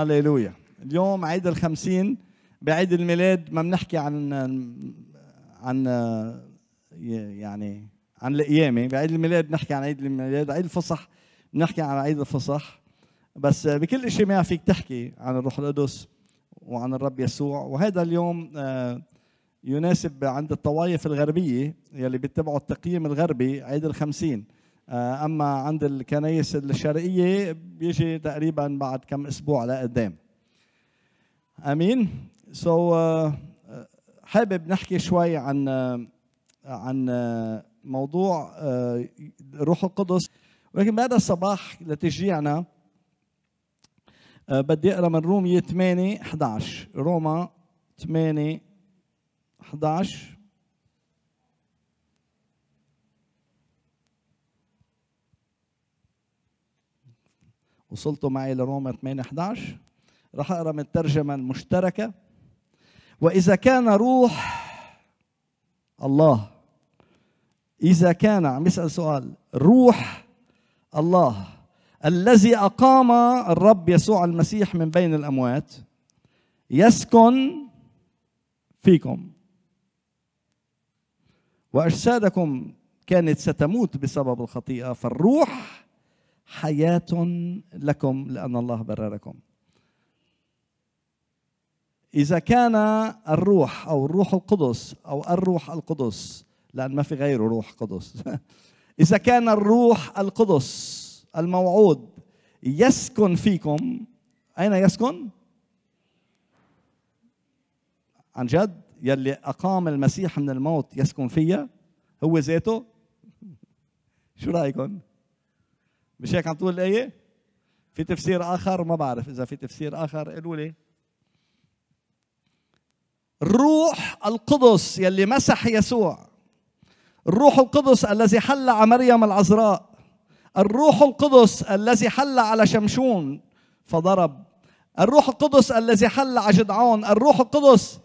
هاليلويا اليوم عيد الخمسين بعيد الميلاد ما بنحكي عن عن يعني عن القيامة بعيد الميلاد بنحكي عن عيد الميلاد عيد الفصح بنحكي عن عيد الفصح بس بكل شيء فيك تحكي عن الروح القدس وعن الرب يسوع وهذا اليوم آه، يناسب عند الطوائف الغربية يلي بيتبعوا التقييم الغربي عيد الخمسين آه، اما عند الكنايس الشرقيه بيجي تقريبا بعد كم اسبوع لقدام امين سو so, uh, حابب نحكي شوي عن آه، عن موضوع روح القدس ولكن بهذا الصباح لتشجيعنا بدي اقرا من رومية 8 11 روما 8 11 وصلتوا معي لروما 8 11 راح اقرا من الترجمه المشتركه واذا كان روح الله اذا كان عم يسال سؤال روح الله الذي اقام الرب يسوع المسيح من بين الاموات يسكن فيكم واجسادكم كانت ستموت بسبب الخطيئه فالروح حياة لكم لأن الله برركم إذا كان الروح أو الروح القدس أو الروح القدس لأن ما في غيره روح قدس إذا كان الروح القدس الموعود يسكن فيكم أين يسكن؟ عن جد يلي أقام المسيح من الموت يسكن فيا هو ذاته شو رأيكم؟ مش هيك عم تقول الآية؟ في تفسير آخر ما بعرف إذا في تفسير آخر قالوا لي الروح القدس يلي مسح يسوع الروح القدس الذي حل على مريم العذراء الروح القدس الذي حل على شمشون فضرب الروح القدس الذي حل على جدعون الروح القدس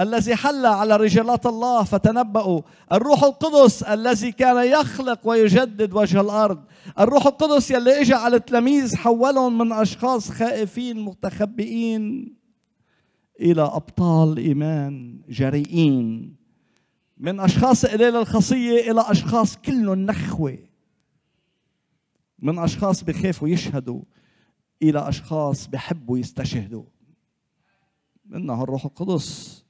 الذي حل على رجالات الله فتنبأوا الروح القدس الذي كان يخلق ويجدد وجه الأرض الروح القدس يلي إجا على التلاميذ حولهم من أشخاص خائفين متخبئين إلى أبطال إيمان جريئين من أشخاص قليل الخصية إلى أشخاص كلهم نخوة من أشخاص بخافوا يشهدوا إلى أشخاص بحبوا يستشهدوا منها الروح القدس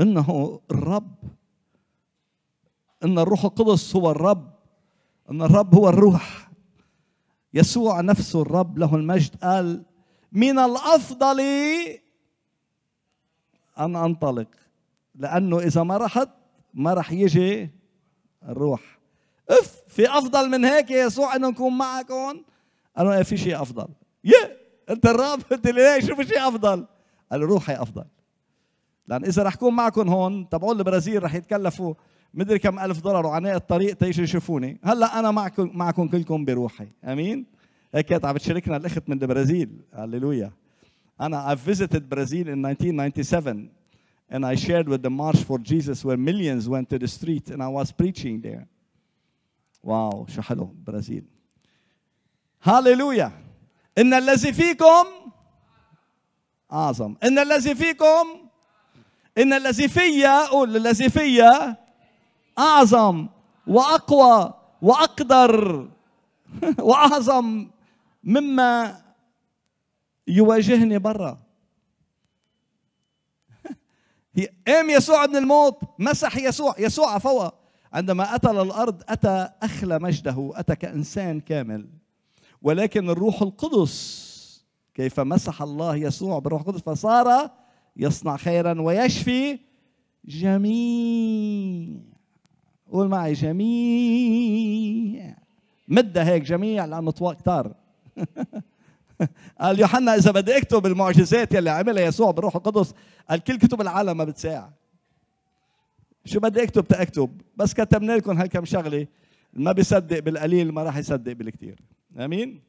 انه الرب ان الروح القدس هو الرب ان الرب هو الروح يسوع نفسه الرب له المجد قال من الافضل ان انطلق لانه اذا ما رحت ما رح يجي الروح اف في افضل من هيك يا يسوع انه نكون معك هون قالوا إيه، في شيء افضل يا انت الرب انت ليش إيه، شوف شيء افضل قال روحي افضل لان اذا رح كون معكم هون تبعون البرازيل رح يتكلفوا مدري كم ألف دولار وعناء الطريق تيجوا يشوفوني هلا انا معكم معكم كلكم بروحي امين هيك كانت عم تشاركنا الاخت من البرازيل هللويا انا I visited Brazil in 1997 and I shared with the March for Jesus where millions went to the street and I was preaching there واو شو حلو برازيل هللويا ان الذي فيكم اعظم ان الذي فيكم إن الذي فيا قول الذي فيا أعظم وأقوى وأقدر وأعظم مما يواجهني برا قام يسوع من الموت مسح يسوع يسوع عفوا عندما أتى للأرض أتى أخلى مجده أتى كإنسان كامل ولكن الروح القدس كيف مسح الله يسوع بالروح القدس فصار يصنع خيرا ويشفي جميع قول معي جميع مدة هيك جميع لأنه طوال كتار قال يوحنا إذا بدي أكتب المعجزات يلي عملها يسوع بالروح القدس قال كل كتب العالم ما بتساع شو بدي أكتب تأكتب بس كتبنا لكم هالكم شغلة ما بيصدق بالقليل ما راح يصدق بالكثير امين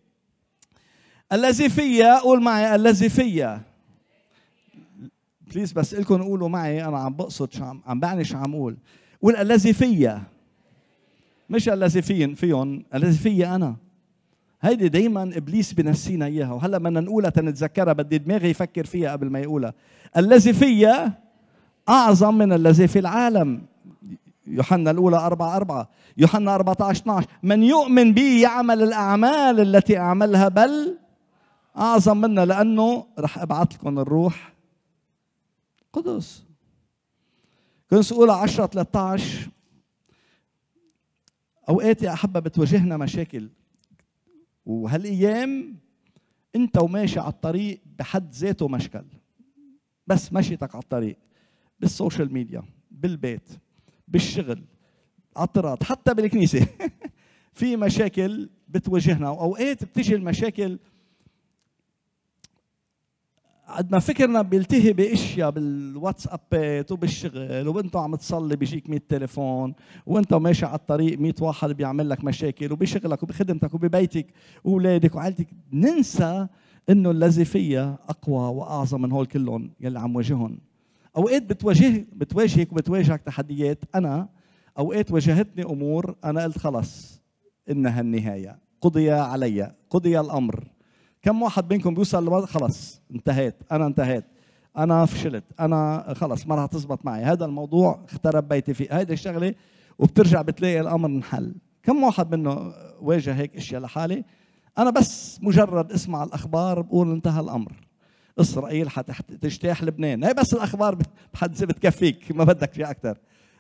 الذي فيا قول معي الذي فيا بليز بس لكم قولوا معي أنا عم بقصد شو عم, عم بعني شو عم أقول قول الذي فيا مش الذي فين فيهم الذي فيا أنا هيدي دايما ابليس بنسينا اياها وهلا بدنا نقولها تنتذكرها بدي دماغي يفكر فيها قبل ما يقولها الذي فيا اعظم من الذي في العالم يوحنا الاولى 4 4 يوحنا 14 12 من يؤمن بي يعمل الاعمال التي اعملها بل اعظم منا لانه رح ابعث لكم الروح قدس كنس أولى 10 13 أوقات يا أحبة بتواجهنا مشاكل وهالأيام أنت وماشي على الطريق بحد ذاته مشكل بس مشيتك على الطريق بالسوشيال ميديا بالبيت بالشغل على حتى بالكنيسة في مشاكل بتواجهنا وأوقات بتجي المشاكل قد ما فكرنا بيلتهي باشياء بالواتسابات وبالشغل وانت عم تصلي بيجيك 100 تليفون وانت ماشي على الطريق 100 واحد بيعمل لك مشاكل وبشغلك وبخدمتك وببيتك واولادك وعائلتك ننسى انه الذي فيا اقوى واعظم من هول كلهم يلي عم واجههم اوقات بتواجه بتواجهك وبتواجهك تحديات انا اوقات واجهتني امور انا قلت خلص انها النهايه قضي علي قضي الامر كم واحد منكم بيوصل لوضع خلاص انتهيت انا انتهيت انا فشلت انا خلاص ما راح تزبط معي هذا الموضوع اخترب بيتي فيه هيدي الشغله وبترجع بتلاقي الامر انحل كم واحد منه واجه هيك اشياء لحالي انا بس مجرد اسمع الاخبار بقول انتهى الامر اسرائيل حتجتاح لبنان هي بس الاخبار بحد ذاتها بتكفيك ما بدك شيء اكثر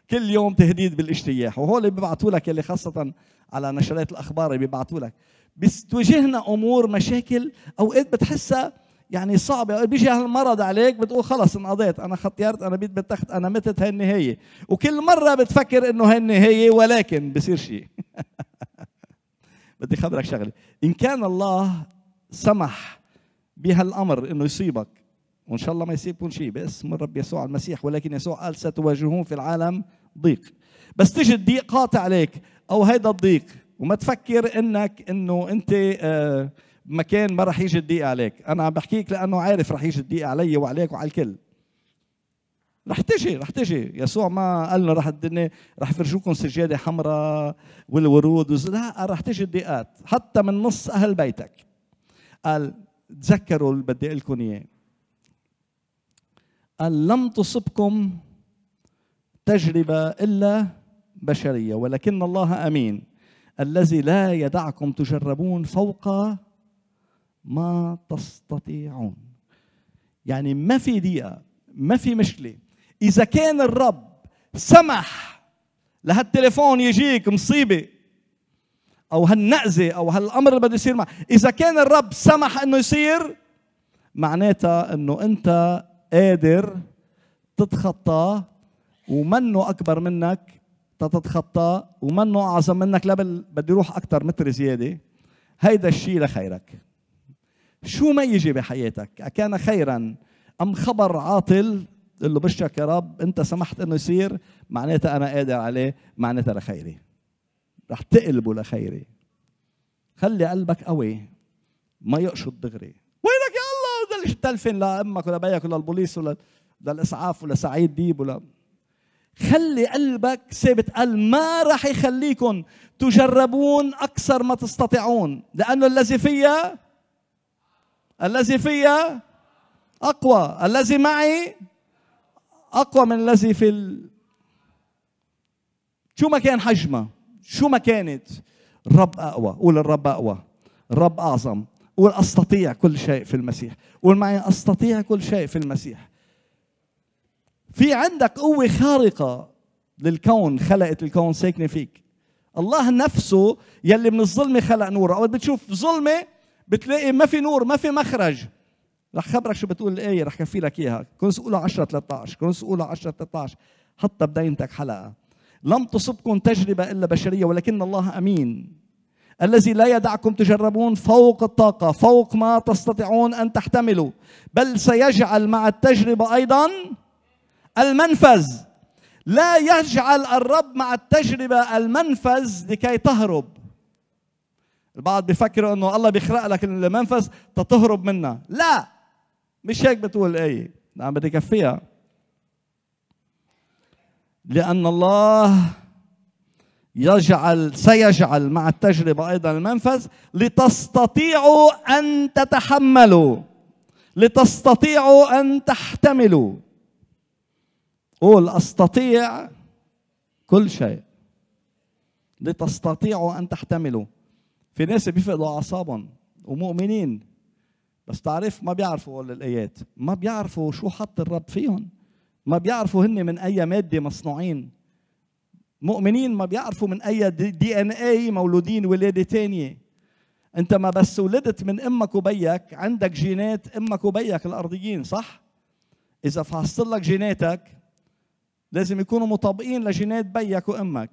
كل يوم تهديد بالاجتياح وهول بيبعثوا لك اللي خاصه على نشرات الاخبار اللي بيبعثوا لك بتواجهنا امور مشاكل اوقات إيه بتحسها يعني صعبه بيجي هالمرض عليك بتقول خلص انقضيت انا خطيرت انا بيت بالتخت انا متت هاي النهايه وكل مره بتفكر انه هاي النهايه ولكن بصير شيء بدي خبرك شغله ان كان الله سمح بهالامر انه يصيبك وان شاء الله ما يصيبكم شيء باسم الرب يسوع المسيح ولكن يسوع قال ستواجهون في العالم ضيق بس تجي الضيق قاطع عليك او هيدا الضيق وما تفكر انك انه انت آه، مكان ما رح يجي الضيق عليك انا عم بحكيك لانه عارف رح يجي الضيق علي وعليك وعلى الكل رح تجي رح تجي يسوع ما قال لنا رح الدنيا رح فرجوكم سجاده حمراء والورود لا رح تجي الضيقات حتى من نص اهل بيتك قال تذكروا اللي بدي اقول لكم اياه قال لم تصبكم تجربه الا بشريه ولكن الله امين الذي لا يدعكم تجربون فوق ما تستطيعون يعني ما في دقيقه ما في مشكله اذا كان الرب سمح لهالتليفون يجيك مصيبه او هالنأزة او هالامر اللي بده يصير معك اذا كان الرب سمح انه يصير معناتها انه انت قادر تتخطى ومنه اكبر منك تتخطى ومنه اعظم منك لا بدي يروح اكثر متر زياده هيدا الشيء لخيرك شو ما يجي بحياتك أكان خيرا أم خبر عاطل قل له بشك يا رب أنت سمحت أنه يصير معناتها أنا قادر عليه معناتها لخيري رح تقلبه لخيري خلي قلبك قوي ما يقشط دغري وينك يا الله بلش تلفن لأمك ولا بيك ولا البوليس ولا للإسعاف ولا سعيد ديب ولا خلي قلبك ثابت قال ما راح يخليكم تجربون أكثر ما تستطيعون لأنه الذي فيا الذي فيا أقوى الذي معي أقوى من الذي في ال... شو ما كان حجمها شو ما كانت الرب أقوى قول الرب أقوى الرب أعظم قول أستطيع كل شيء في المسيح قول معي أستطيع كل شيء في المسيح في عندك قوة خارقة للكون خلقت الكون ساكنة فيك الله نفسه يلي من الظلمة خلق نور أو بتشوف ظلمة بتلاقي ما في نور ما في مخرج رح خبرك شو بتقول الآية رح كفي لك إياها كنس أولى 10 13 كنس أولى 10 13 حط بدينتك حلقة لم تصبكم تجربة إلا بشرية ولكن الله أمين الذي لا يدعكم تجربون فوق الطاقة فوق ما تستطيعون أن تحتملوا بل سيجعل مع التجربة أيضا المنفذ لا يجعل الرب مع التجربة المنفذ لكي تهرب البعض بيفكروا انه الله بيخلق لك المنفذ تتهرب منها لا مش هيك بتقول الايه نعم بدي كفيها لأن الله يجعل سيجعل مع التجربة أيضا المنفذ لتستطيعوا أن تتحملوا لتستطيعوا أن تحتملوا قول أستطيع كل شيء لتستطيعوا أن تحتملوا في ناس بيفقدوا أعصابهم ومؤمنين بس تعرف ما بيعرفوا الآيات ما بيعرفوا شو حط الرب فيهم ما بيعرفوا هن من أي مادة مصنوعين مؤمنين ما بيعرفوا من أي دي ان اي مولودين ولادة تانية أنت ما بس ولدت من أمك وبيك عندك جينات أمك وبيك الأرضيين صح؟ إذا فحصت لك جيناتك لازم يكونوا مطابقين لجينات بيك وامك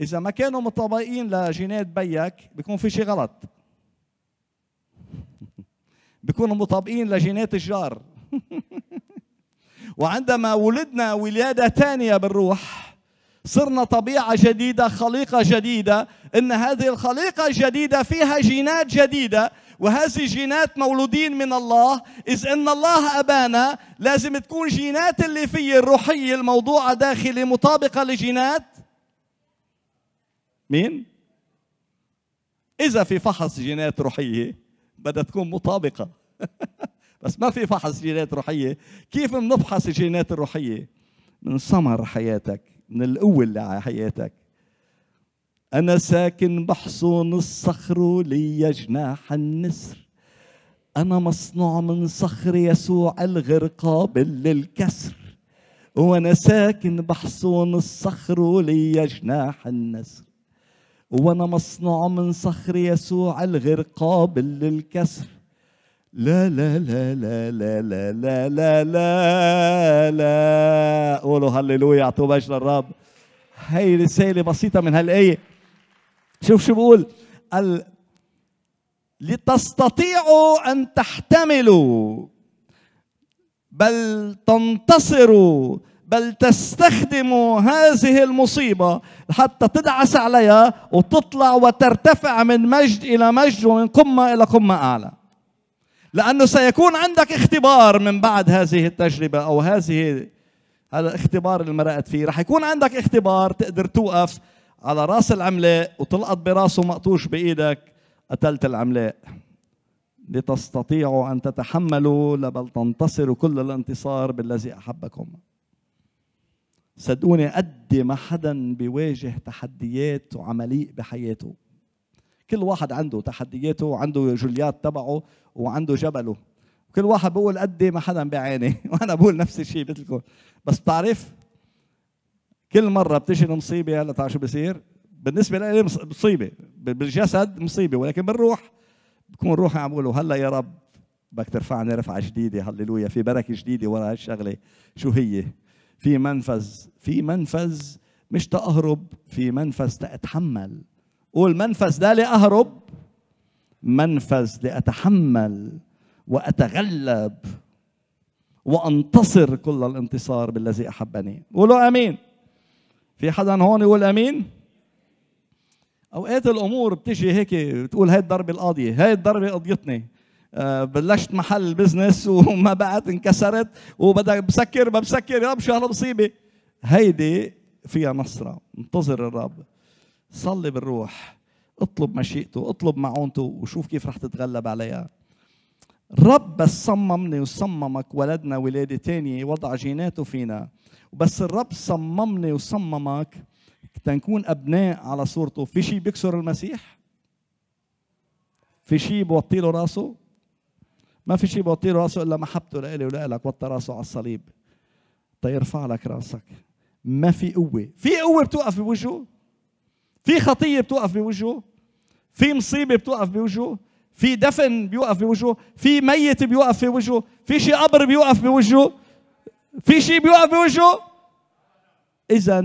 اذا ما كانوا مطابقين لجينات بيك بيكون في شيء غلط بيكونوا مطابقين لجينات الجار وعندما ولدنا ولادة ثانية بالروح صرنا طبيعة جديدة خليقة جديدة إن هذه الخليقة الجديدة فيها جينات جديدة وهذه جينات مولودين من الله إذ أن الله أبانا لازم تكون جينات اللي في الروحية الموضوعة داخلي مطابقة لجينات مين؟ إذا في فحص جينات روحية بدها تكون مطابقة بس ما في فحص جينات روحية كيف بنفحص الجينات الروحية؟ من ثمر حياتك من القوة اللي على حياتك أنا ساكن بحصون الصخر ولي جناح النسر أنا مصنوع من صخر يسوع الغير قابل للكسر وأنا ساكن بحصون الصخر ولي جناح النسر وأنا مصنوع من صخر يسوع الغير قابل للكسر لا لا لا لا لا لا لا لا لا لا قولوا هللويا اعطوا باش للرب هي رسالة بسيطة من هالآية شوف شو بقول قال لتستطيعوا ان تحتملوا بل تنتصروا بل تستخدموا هذه المصيبه حتى تدعس عليها وتطلع وترتفع من مجد الى مجد ومن قمه الى قمه اعلى لانه سيكون عندك اختبار من بعد هذه التجربه او هذه هذا الاختبار اللي مرقت فيه رح يكون عندك اختبار تقدر توقف على راس العملاق وطلقت براسه مقطوش بايدك قتلت العملاق لتستطيعوا ان تتحملوا لبل تنتصروا كل الانتصار بالذي احبكم صدقوني قد ما حدا بيواجه تحديات وعمليق بحياته كل واحد عنده تحدياته وعنده جوليات تبعه وعنده جبله كل واحد بقول قد ما حدا بيعاني وانا بقول نفس الشيء مثلكم بس بتعرف كل مره بتجي المصيبه هلا تعرف شو بصير بالنسبه لي مصيبه بالجسد مصيبه ولكن بالروح بكون روحي عم بقول هلا يا رب بدك ترفعني رفعه جديده هللويا في بركه جديده ورا هالشغله شو هي في منفذ في منفذ مش تأهرب في منفذ تأتحمل قول منفذ لا لأهرب منفذ لأتحمل وأتغلب وأنتصر كل الانتصار بالذي أحبني قولوا آمين في حدا هون يقول امين اوقات الامور بتجي هيك بتقول هاي الضربه القاضيه هاي الضربه قضيتني آه، بلشت محل بزنس وما بعد انكسرت وبدك بسكر ما بسكر يا شو مصيبه هيدي فيها نصره انتظر الرب صلي بالروح اطلب مشيئته اطلب معونته وشوف كيف رح تتغلب عليها رب بس صممني وصممك ولدنا ولادة تانية وضع جيناته فينا وبس الرب صممني وصممك تنكون أبناء على صورته في شيء بيكسر المسيح في شيء بوطي له راسه ما في شيء بوطي له راسه إلا محبته لإلي ولإلك وطى راسه على الصليب تيرفع لك راسك ما في قوة في قوة بتوقف بوجهه في خطية بتوقف بوجهه في مصيبة بتوقف بوجهه في دفن بيوقف بوجهه في ميت بيوقف في وجهه في شيء قبر بيوقف بوجهه في شيء بيوقف بوجهه اذا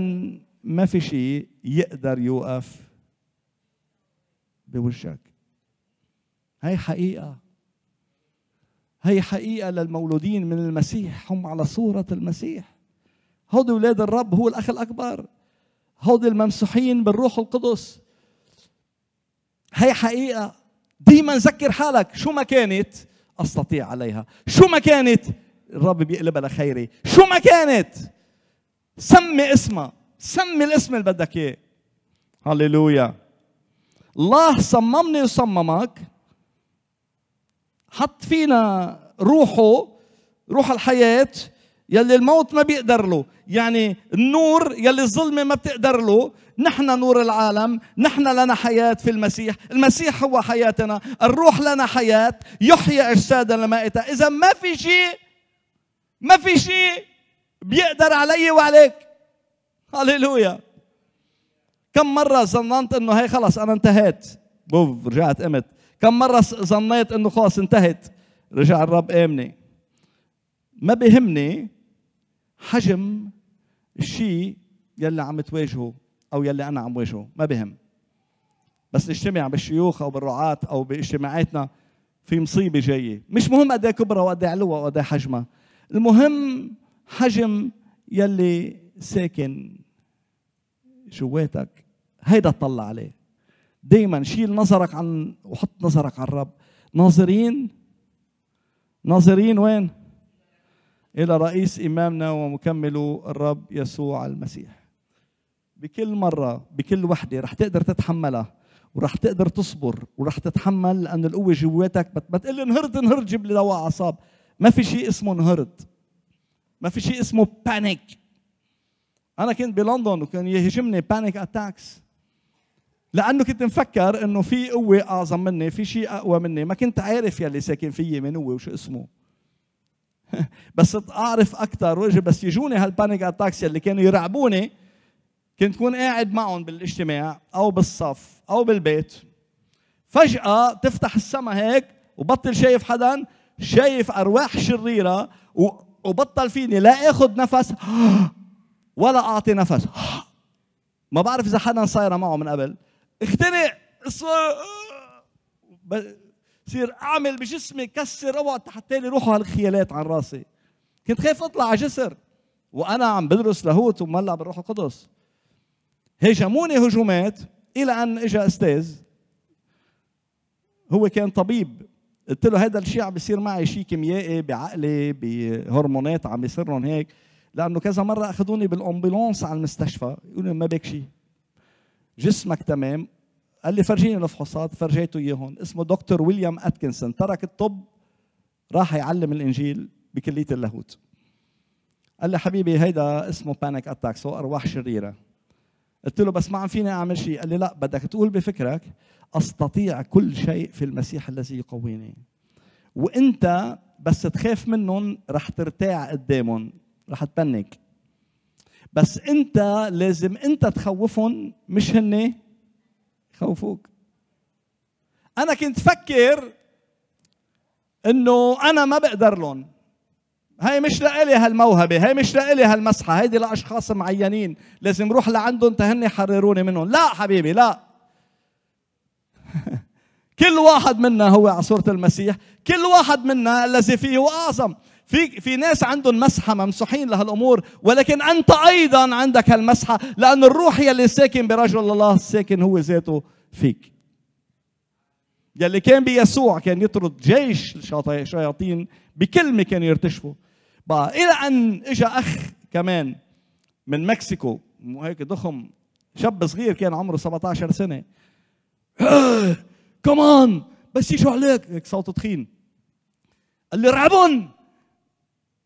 ما في شيء يقدر يوقف بوجهك هي حقيقه هي حقيقه للمولودين من المسيح هم على صوره المسيح هودي اولاد الرب هو الاخ الاكبر هودي الممسوحين بالروح القدس هي حقيقه ديما ذكر حالك شو ما كانت استطيع عليها شو ما كانت الرب بيقلبها لخيري شو ما كانت سمي اسمها سمي الاسم اللي بدك اياه هللويا الله صممني وصممك حط فينا روحه روح الحياة يلي الموت ما بيقدر له يعني النور يلي الظلمة ما بتقدر له نحن نور العالم نحن لنا حياة في المسيح المسيح هو حياتنا الروح لنا حياة يحيي أجساد لمائتة إذا ما في شيء ما في شيء بيقدر علي وعليك هللويا كم مرة ظننت انه هي خلص انا انتهيت بوف رجعت قمت كم مرة ظنيت انه خلص انتهت رجع الرب امني ما بهمني حجم الشيء يلي عم تواجهه او يلي انا عم واجهه ما بهم بس نجتمع بالشيوخ او بالرعاة او باجتماعاتنا في مصيبه جايه مش مهم قد إيه كبرها وقد إيه علوها وقد إيه حجمها المهم حجم يلي ساكن جواتك هيدا اطلع عليه دايما شيل نظرك عن وحط نظرك على الرب ناظرين ناظرين وين إلى رئيس إمامنا ومكمله الرب يسوع المسيح بكل مرة بكل وحدة رح تقدر تتحملها ورح تقدر تصبر ورح تتحمل لأن القوة جواتك بتقول انهرت انهرت جيب لي دواء أعصاب ما في شيء اسمه انهرت ما في شيء اسمه بانيك أنا كنت بلندن وكان يهجمني بانيك أتاكس لأنه كنت مفكر إنه في قوة أعظم مني في شيء أقوى مني ما كنت عارف يلي ساكن فيي من هو وشو اسمه بس اعرف اكثر وجه بس يجوني هالبانيك اتاكس اللي كانوا يرعبوني كنت كون قاعد معهم بالاجتماع او بالصف او بالبيت فجاه تفتح السما هيك وبطل شايف حدا شايف ارواح شريره وبطل فيني لا اخذ نفس ولا اعطي نفس ما بعرف اذا حدا صايره معه من قبل اختنق صير اعمل بجسمي كسر اوقات حتى يروحوا هالخيالات عن راسي كنت خايف اطلع على جسر وانا عم بدرس لاهوت ومولع بالروح القدس هجموني هجومات الى ان اجى استاذ هو كان طبيب قلت له هذا الشيء عم بيصير معي شيء كيميائي بعقلي بهرمونات عم بيصير لهم هيك لانه كذا مره اخذوني بالامبولانس على المستشفى يقولوا ما بك شيء جسمك تمام قال لي فرجيني الفحوصات فرجيته اياهم اسمه دكتور ويليام اتكنسون ترك الطب راح يعلم الانجيل بكليه اللاهوت قال لي حبيبي هيدا اسمه بانيك اتاكس هو ارواح شريره قلت له بس ما عم فيني اعمل شيء قال لي لا بدك تقول بفكرك استطيع كل شيء في المسيح الذي يقويني وانت بس تخاف منهم رح ترتاع قدامهم رح تبنك بس انت لازم انت تخوفهم مش هني خوفوك انا كنت فكر انه انا ما بقدر لهم هاي مش لإلي هالموهبة هاي مش لإلي هالمسحة هيدي لأشخاص معينين لازم روح لعندهم تهن يحرروني منهم لا حبيبي لا كل واحد منا هو عصورة المسيح كل واحد منا الذي فيه أعظم في في ناس عندهم مسحه ممسوحين لهالامور ولكن انت ايضا عندك هالمسحه لان الروح يلي ساكن برجل الله ساكن هو ذاته فيك يلي كان بيسوع كان يطرد جيش الشياطين بكلمه كانوا يرتشفوا بقى الى ان اجى اخ كمان من مكسيكو وهيك ضخم شاب صغير كان عمره 17 سنه كمان أه، بس يجوا عليك هيك صوته تخين قال لي ارعبهم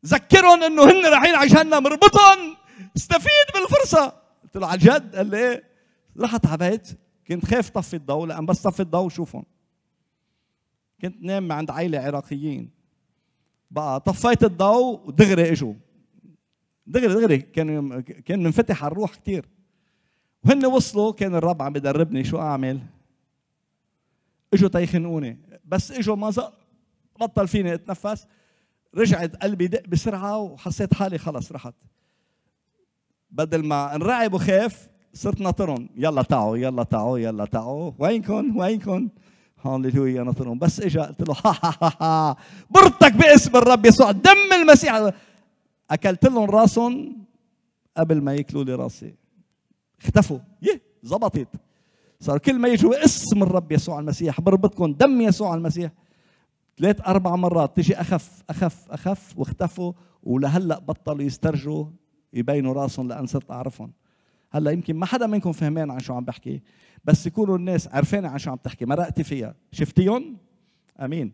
ذكرهم انه هن رايحين على جهنم اربطهم استفيد بالفرصه قلت له على جد قال لي ايه رحت على بيت كنت خايف طفي الضوء لان بس طفي الضوء شوفهم كنت نام عند عائله عراقيين بقى طفيت الضوء ودغري اجوا دغري دغري كان كان منفتح على الروح كثير وهن وصلوا كان الرب عم بدربني شو اعمل اجوا تيخنقوني بس اجوا ما بطل فيني اتنفس رجعت قلبي دق بسرعه وحسيت حالي خلص رحت بدل ما نرعب وخاف صرت ناطرهم يلا تعوا يلا تعوا يلا تعوا وينكم وينكم هاليلويا ناطرهم بس اجى قلت له ها ها ها ها برتك باسم الرب يسوع دم المسيح اكلت لهم راسهم قبل ما ياكلوا لي راسي اختفوا يه زبطت صار كل ما يجوا اسم الرب يسوع المسيح بربطكم دم يسوع المسيح ثلاث اربع مرات تجي اخف اخف اخف واختفوا ولهلا بطلوا يسترجوا يبينوا راسهم لان صرت اعرفهم هلا يمكن ما حدا منكم فهمان عن شو عم بحكي بس يكونوا الناس عرفانة عن شو عم تحكي مرقتي فيها شفتيهم امين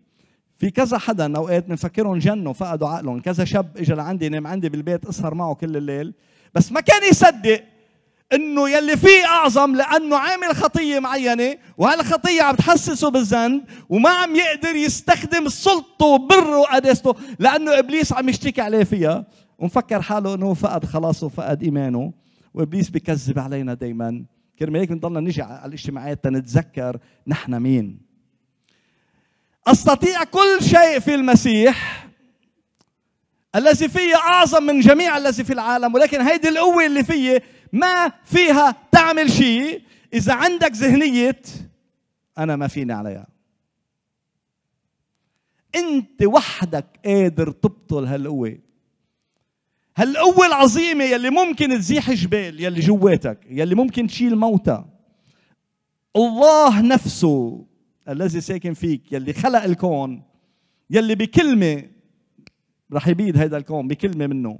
في كذا حدا اوقات بنفكرهم جنوا فقدوا عقلهم كذا شاب اجى لعندي نام عندي بالبيت اسهر معه كل الليل بس ما كان يصدق انه يلي فيه اعظم لانه عامل خطيه معينه وهالخطيه عم تحسسه بالذنب وما عم يقدر يستخدم سلطته وبره وقداسته لانه ابليس عم يشتكي عليه فيها ومفكر حاله انه فقد خلاصه وفقد ايمانه وابليس بكذب علينا دائما كرمال هيك بنضلنا نجي على الاجتماعات تنتذكر نحن مين استطيع كل شيء في المسيح الذي فيه اعظم من جميع الذي في العالم ولكن هيدي القوه اللي فيه ما فيها تعمل شيء إذا عندك ذهنية أنا ما فيني عليها أنت وحدك قادر تبطل هالقوة هالقوة العظيمة يلي ممكن تزيح جبال يلي جواتك يلي ممكن تشيل موتى الله نفسه الذي ساكن فيك يلي خلق الكون يلي بكلمة رح يبيد هيدا الكون بكلمة منه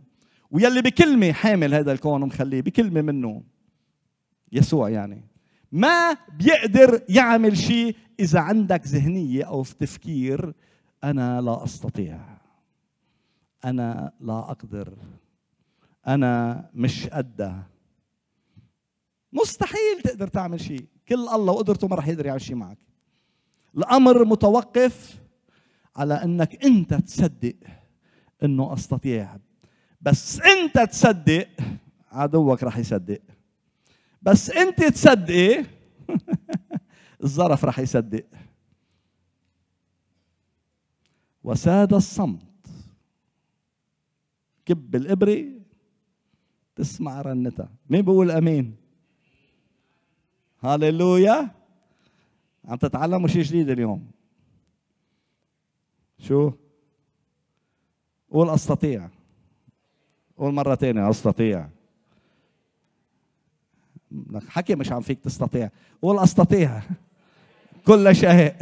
ويلي بكلمة حامل هذا الكون ومخليه بكلمة منه يسوع يعني ما بيقدر يعمل شيء إذا عندك ذهنية أو تفكير أنا لا أستطيع أنا لا أقدر أنا مش قدها مستحيل تقدر تعمل شيء كل الله وقدرته ما رح يقدر يعمل شيء معك الأمر متوقف على أنك أنت تصدق أنه أستطيع بس انت تصدق عدوك آه، رح يصدق بس انت تصدقي الظرف رح يصدق وساد الصمت كب الإبرة تسمع رنتها مين بقول أمين هاليلويا عم تتعلموا شيء جديد اليوم شو قول أستطيع قول مرة تانية أستطيع حكي مش عم فيك تستطيع قول أستطيع كل شيء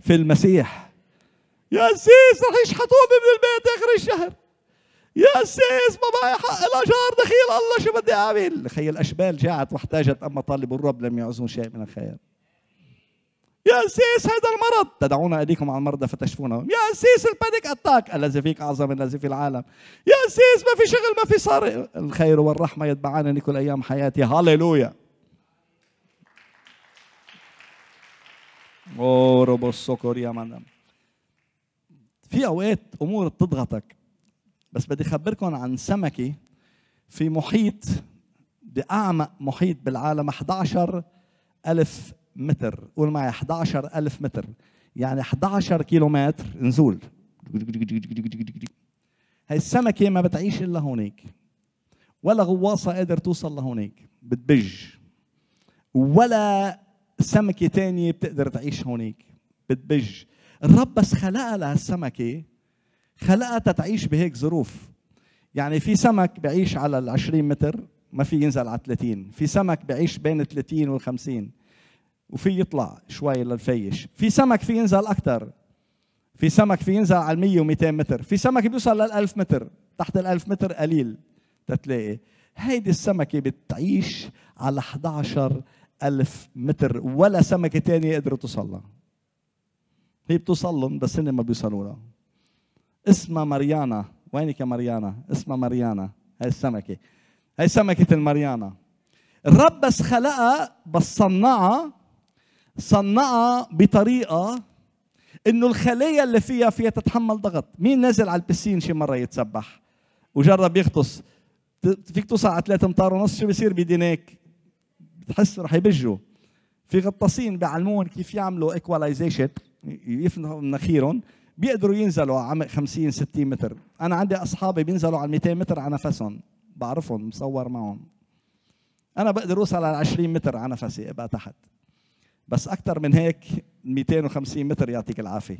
في المسيح يا سيس رح يشحطوني من البيت آخر الشهر يا سيس ما معي حق الأجار دخيل الله شو بدي أعمل تخيل أشبال جاعت واحتاجت أما طالب الرب لم يعزوا شيء من الخير يا أسيس هذا المرض تدعونا أيديكم على المرضى فتشفونهم يا أسيس البانيك أتاك الذي فيك أعظم من الذي في العالم يا أسيس ما في شغل ما في صار الخير والرحمة يتبعانني كل أيام حياتي هللويا رب السكر يا مدام في أوقات أمور بتضغطك بس بدي أخبركم عن سمكة في محيط بأعمق محيط بالعالم 11 ألف متر قول معي 11000 متر يعني 11 كيلومتر نزول هاي السمكة ما بتعيش إلا هونيك ولا غواصة قادر توصل لهونيك بتبج ولا سمكة تانية بتقدر تعيش هونيك بتبج الرب بس خلقها لهالسمكة خلقها تتعيش بهيك ظروف يعني في سمك بعيش على ال 20 متر ما في ينزل على 30 في سمك بعيش بين 30 وال 50 وفي يطلع شوي للفيش في سمك في ينزل اكثر في سمك في ينزل على 100 و200 متر في سمك بيوصل لل 1000 متر تحت ال 1000 متر قليل تتلاقي هيدي السمكة بتعيش على 11 ألف متر ولا سمكة تانية قدرت توصل لها هي بتوصل لهم بس هن ما بيوصلوا لها اسمها مريانا وينك يا مريانا اسمها مريانا هاي السمكة هاي سمكة المريانا الرب بس خلقها بس صنعها صنعها بطريقه انه الخليه اللي فيها فيها تتحمل ضغط مين نزل على البسين شي مره يتسبح وجرب يغطس فيك توصل على ثلاثة امتار ونص شو بصير بدينك بتحس رح يبجوا في غطاسين بيعلمون كيف يعملوا ايكواليزيشن يفنوا مناخيرهم بيقدروا ينزلوا على عمق 50 60 متر انا عندي اصحابي بينزلوا على 200 متر على نفسهم بعرفهم مصور معهم انا بقدر اوصل على 20 متر على نفسي ابقى تحت بس اكثر من هيك 250 متر يعطيك العافيه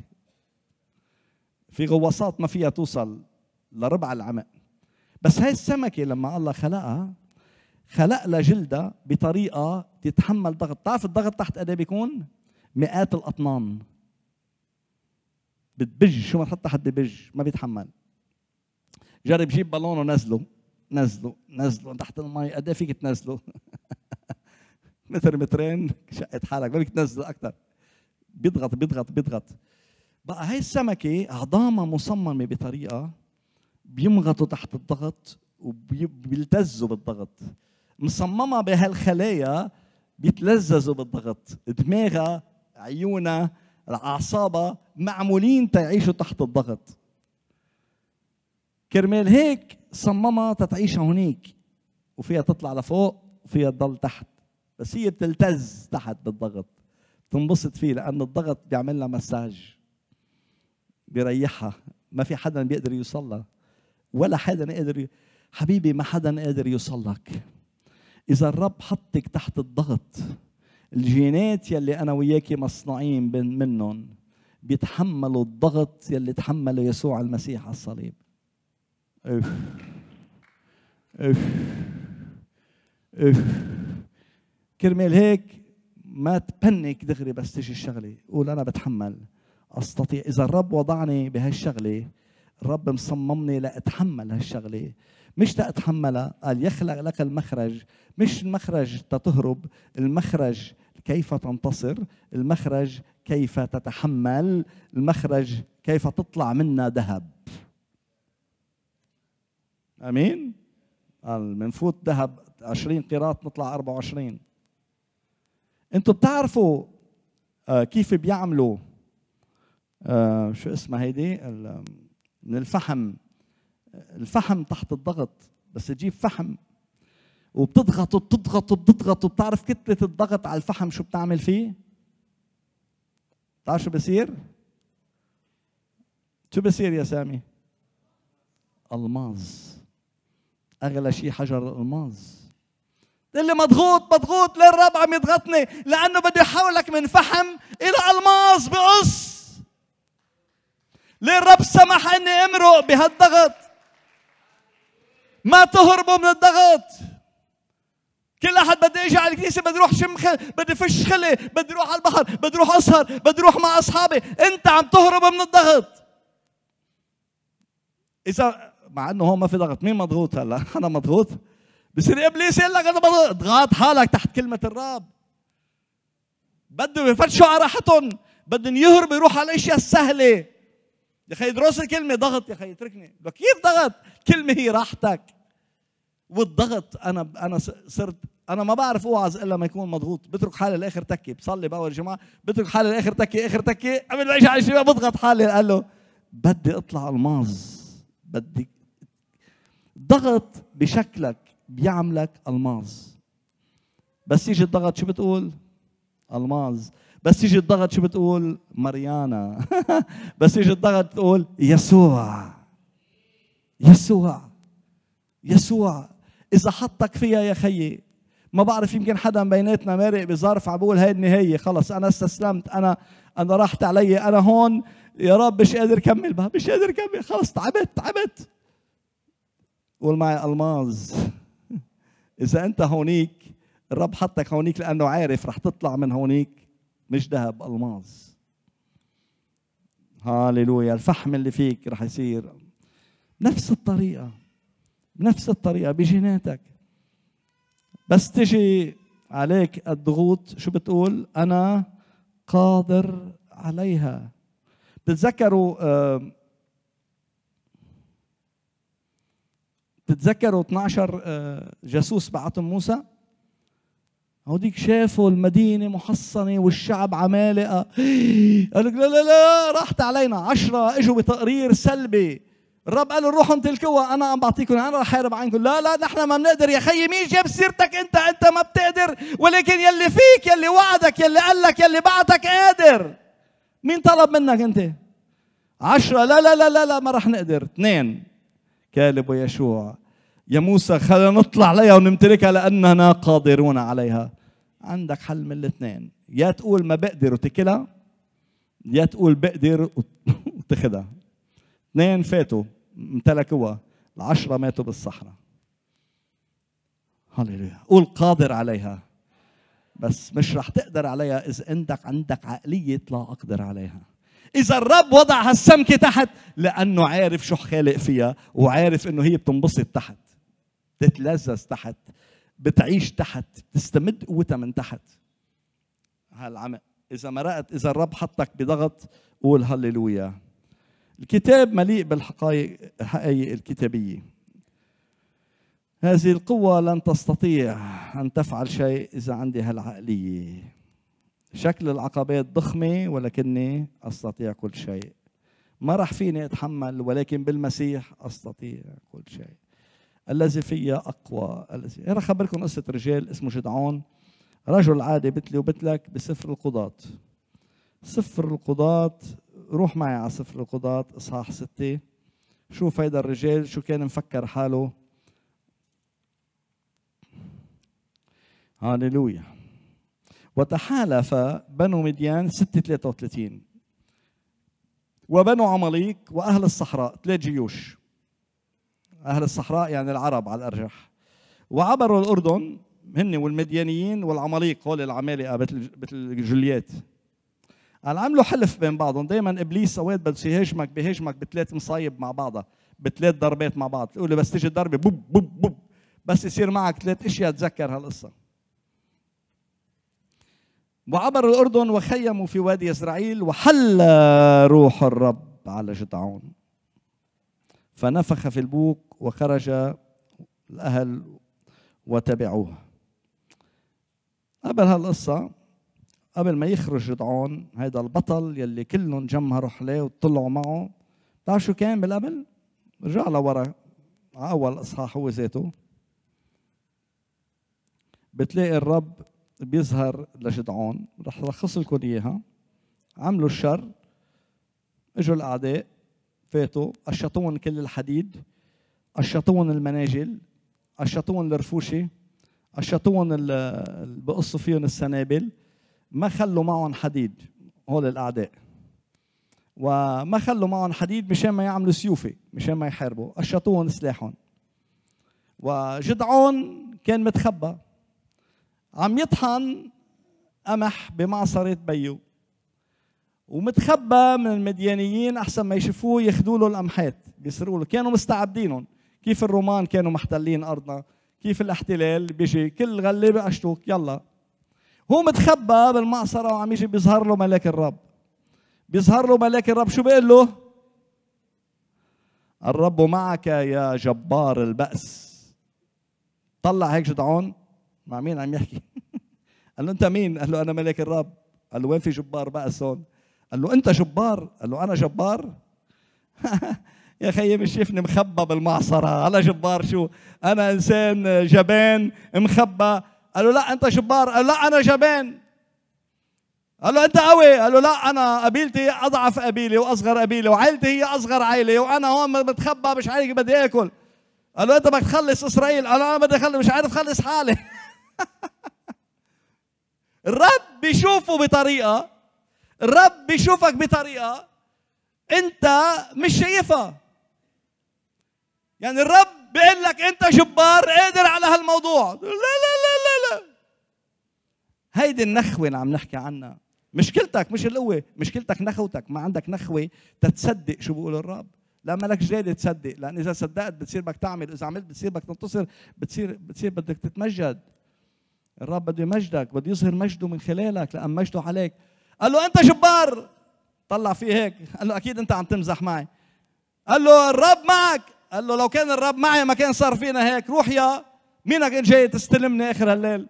في غواصات ما فيها توصل لربع العمق بس هاي السمكه لما الله خلقها خلق لها جلدها بطريقه تتحمل ضغط بتعرف الضغط تحت قد إيه بيكون مئات الاطنان بتبج شو ما تحط تحت ببج ما بيتحمل جرب جيب بالون ونزله نزله نزله تحت المي قد إيه فيك تنزله متر مترين شقت حالك ما بدك تنزل اكثر بيضغط بيضغط بيضغط بقى هاي السمكه عظامها مصممه بطريقه بيمغطوا تحت الضغط وبيلتزوا بالضغط مصممه بهالخلايا بيتلززوا بالضغط دماغها عيونها اعصابها معمولين تعيشوا تحت الضغط كرمال هيك صممها تتعيش هونيك وفيها تطلع لفوق وفيها تضل تحت بس هي بتلتز تحت بالضغط بتنبسط فيه لأن الضغط بيعمل لها مساج بيريحها ما في حدا بيقدر يوصلها ولا حدا قادر ي... حبيبي ما حدا قادر يوصلك إذا الرب حطك تحت الضغط الجينات يلي أنا وياكي مصنوعين منهم بيتحملوا الضغط يلي تحمله يسوع المسيح على الصليب أوف. أوف. أوف. كرمال هيك ما تبنك دغري بس تجي الشغله قول انا بتحمل استطيع اذا الرب وضعني بهالشغله الرب مصممني لاتحمل هالشغله مش لاتحملها قال يخلق لك المخرج مش المخرج تتهرب المخرج كيف تنتصر المخرج كيف تتحمل المخرج كيف تطلع منا ذهب امين قال منفوت ذهب 20 قيراط نطلع 24 انتوا بتعرفوا آه، كيف بيعملوا آه، شو اسمها هيدي من الفحم الفحم تحت الضغط بس تجيب فحم وبتضغط وبتضغط وبتضغط وبتعرف كتلة الضغط على الفحم شو بتعمل فيه؟ بتعرف شو بصير؟ شو بصير يا سامي؟ الماظ أغلى شيء حجر الألماظ اللي مضغوط مضغوط ليه الرب عم يضغطني لانه بده يحولك من فحم الى الماس بقص ليه الرب سمح اني امرق بهالضغط ما تهربوا من الضغط كل احد بده يجي على الكنيسه بده يروح شم بدي بده فش خلي بده يروح على البحر بده يروح اسهر بده يروح مع اصحابي انت عم تهرب من الضغط اذا مع انه هون ما في ضغط مين مضغوط هلا انا مضغوط بصير ابليس يقول لك انا اضغط حالك تحت كلمه الرب بدهم يفتشوا على راحتهم بدهم يهربوا يروحوا على الاشياء السهله يا خي ادرس الكلمه ضغط يا خي اتركني كيف ضغط الكلمه هي راحتك والضغط انا انا صرت انا ما بعرف اوعظ الا ما يكون مضغوط بترك حالي لاخر تكه بصلي باول جماعه بترك حالي لاخر تكه اخر تكه قبل ما اجي على الشباب بضغط حالي قال له بدي اطلع الماظ بدي ضغط بشكلك بيعملك الماظ بس يجي الضغط شو بتقول؟ الماظ بس يجي الضغط شو بتقول؟ مريانا بس يجي الضغط بتقول يسوع يسوع يسوع إذا حطك فيها يا خيي ما بعرف يمكن حدا بيناتنا مارق بظرف عم بقول هاي النهاية خلص أنا استسلمت أنا أنا راحت علي أنا هون يا رب مش قادر كمل بها مش قادر كمل خلص تعبت تعبت قول معي الماظ إذا أنت هونيك الرب حطك هونيك لأنه عارف رح تطلع من هونيك مش ذهب ألماس هاليلويا الفحم اللي فيك رح يصير نفس الطريقة بنفس الطريقة بجيناتك بس تجي عليك الضغوط شو بتقول أنا قادر عليها بتتذكروا بتتذكروا 12 آه، جاسوس بعتهم موسى هوديك شافوا المدينة محصنة والشعب عمالقة قالوا لا لا لا راحت علينا عشرة اجوا بتقرير سلبي الرب قال روحوا انتلكوها انا عم بعطيكم انا رح احارب عنكم لا لا نحن ما بنقدر يا خيي مين جاب سيرتك انت انت ما بتقدر ولكن يلي فيك يلي وعدك يلي قال لك يلي بعتك قادر مين طلب منك انت عشرة لا لا لا لا لا ما رح نقدر اثنين كالب ويشوع يا موسى خلينا نطلع عليها ونمتلكها لأننا قادرون عليها عندك حل من الاثنين يا تقول ما بقدر وتكلها يا تقول بقدر وتاخذها اثنين فاتوا امتلكوها العشرة ماتوا بالصحراء هللويا قول قادر عليها بس مش رح تقدر عليها إذا عندك عندك عقلية لا أقدر عليها إذا الرب وضع هالسمكة تحت لأنه عارف شو خالق فيها وعارف إنه هي بتنبسط تحت بتتلذذ تحت بتعيش تحت بتستمد قوتها من تحت هالعمق إذا مرقت إذا الرب حطك بضغط قول هللويا الكتاب مليء بالحقائق الحقائق الكتابيه هذه القوة لن تستطيع أن تفعل شيء إذا عندي هالعقلية شكل العقبات ضخمة ولكني أستطيع كل شيء ما راح فيني أتحمل ولكن بالمسيح أستطيع كل شيء الذي في أقوى الذي أنا إيه، خبركم قصة رجال اسمه جدعون رجل عادي بتلي وبتلك بسفر القضاة سفر القضاة روح معي على سفر القضاة إصحاح ستة شوف هيدا الرجال شو كان مفكر حاله هاليلويا وتحالف بنو مديان 633 وبنو عماليق واهل الصحراء ثلاث جيوش اهل الصحراء يعني العرب على الارجح وعبروا الاردن هن والمديانيين والعماليق هول العمالقه مثل جولييت قال عملوا حلف بين بعضهم دائما ابليس اوقات بده يهاجمك بيهاجمك بثلاث مصايب مع بعضها بثلاث ضربات مع بعض تقول بس تيجي الضربه بوب بوب بوب بس يصير معك ثلاث اشياء تذكر هالقصه وعبر الأردن وخيموا في وادي إسرائيل وحل روح الرب على جدعون فنفخ في البوق وخرج الأهل وتبعوه قبل هالقصة قبل ما يخرج جدعون هيدا البطل يلي كلهم جمهروا حلاه وطلعوا معه بتعرف شو كان بالقبل؟ رجع لورا على أول إصحاح هو ذاته بتلاقي الرب بيظهر لجدعون رح لخص لكم اياها عملوا الشر اجوا الاعداء فاتوا قشطوهم كل الحديد قشطوهم المناجل قشطوهم الرفوشه قشطوهم اللي بقصوا فيهم السنابل ما خلوا معهم حديد هول الاعداء وما خلوا معهم حديد مشان ما يعملوا سيوفه مشان ما يحاربوا قشطوهم سلاحهم وجدعون كان متخبى عم يطحن قمح بمعصرة بيو ومتخبى من المديانيين أحسن ما يشوفوه ياخذوا له القمحات بيسرقوا له كانوا مستعدينهم كيف الرومان كانوا محتلين أرضنا كيف الاحتلال بيجي كل غلة بقشتوك يلا هو متخبى بالمعصرة وعم يجي بيظهر له ملاك الرب بيظهر له ملاك الرب شو بيقول له الرب معك يا جبار البأس طلع هيك جدعون مع مين عم يحكي قال له انت مين قال له انا ملك الرب قال له وين في جبار بقى هون قال له انت جبار قال له انا جبار يا خيي مش شايفني مخبى بالمعصرة أنا جبار شو أنا إنسان جبان مخبى قال له لا أنت جبار قال له لا أنا جبان قال له أنت قوي قال له لا أنا قبيلتي هي أضعف قبيلة وأصغر قبيلة وعائلتي هي أصغر عائلة وأنا هون متخبى مش عارف بدي آكل قال له أنت بدك تخلص إسرائيل قال له أنا بدي أخلص مش عارف خلص حالي الرب بيشوفه بطريقه الرب بيشوفك بطريقه انت مش شايفها يعني الرب بيقول لك انت جبار قادر على هالموضوع لا لا لا لا لا هيدي النخوه اللي عم نحكي عنها مشكلتك مش القوه مشكلتك نخوتك ما عندك نخوه تتصدق شو بيقول الرب لا مالك جاي تصدق لان اذا صدقت بتصير بدك تعمل اذا عملت بتصير بدك تنتصر بتصير بتصير بدك تتمجد الرب بده يمجدك بده يظهر مجده من خلالك لأن مجده عليك قال له أنت جبار طلع فيه هيك قال له أكيد أنت عم تمزح معي قال له الرب معك قال له لو كان الرب معي ما كان صار فينا هيك روح يا مينك إن جاي تستلمني آخر هالليل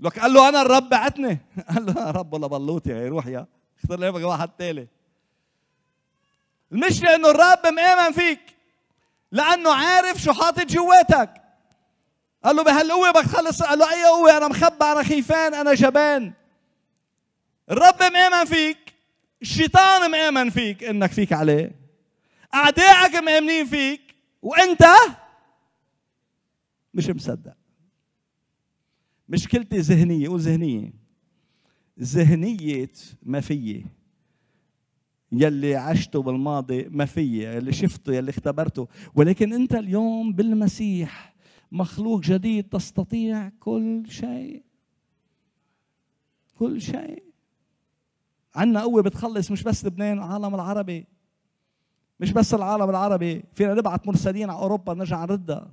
لك قال له أنا الرب بعتني قال له رب ولا بلوط يا روح يا اختار لي واحد تالي المشكلة إنه الرب مآمن فيك لأنه عارف شو حاطط جواتك قال له بهالقوه بخلص قال له اي قوه انا مخبى انا خيفان انا جبان الرب مآمن فيك الشيطان مآمن فيك انك فيك عليه اعدائك مآمنين فيك وانت مش مصدق مشكلتي ذهنيه قول ذهنيه ذهنيه ما فيي يلي عشته بالماضي ما فيي يلي شفته يلي اختبرته ولكن انت اليوم بالمسيح مخلوق جديد تستطيع كل شيء كل شيء عندنا قوة بتخلص مش بس لبنان العالم العربي مش بس العالم العربي فينا نبعث مرسلين على أوروبا نرجع نردها